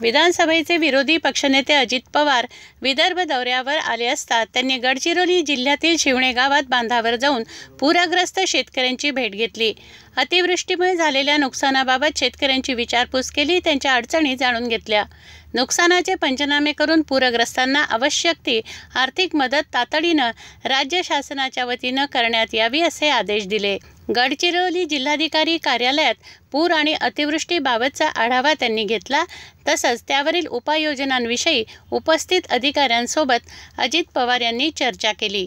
विधानसभेचे विरोधी पक्षनेते अजित पवार विदर्भ दौऱ्यावर आले असता त्यांनी गडचिरोली जिल्ह्यातील शिवणे गावात बांधावर जाऊन पूरग्रस्त शेतकऱ्यांची भेट घेतली अतिवृष्टीमुळे झालेल्या नुकसानाबाबत शेतकऱ्यांची विचारपूस केली त्यांच्या अडचणी जाणून घेतल्या नुकसानाचे पंचनामे करून पूरग्रस्तांना आवश्यक ती आर्थिक मदत तातडीनं राज्य शासनाच्या वतीनं करण्यात यावी असे आदेश दिले गडचिरोली जिल्हाधिकारी कार्यालयात पूर आणि अतिवृष्टीबाबतचा आढावा त्यांनी घेतला तसंच त्यावरील उपाययोजनांविषयी उपस्थित अधिकाऱ्यांसोबत अजित पवार यांनी चर्चा केली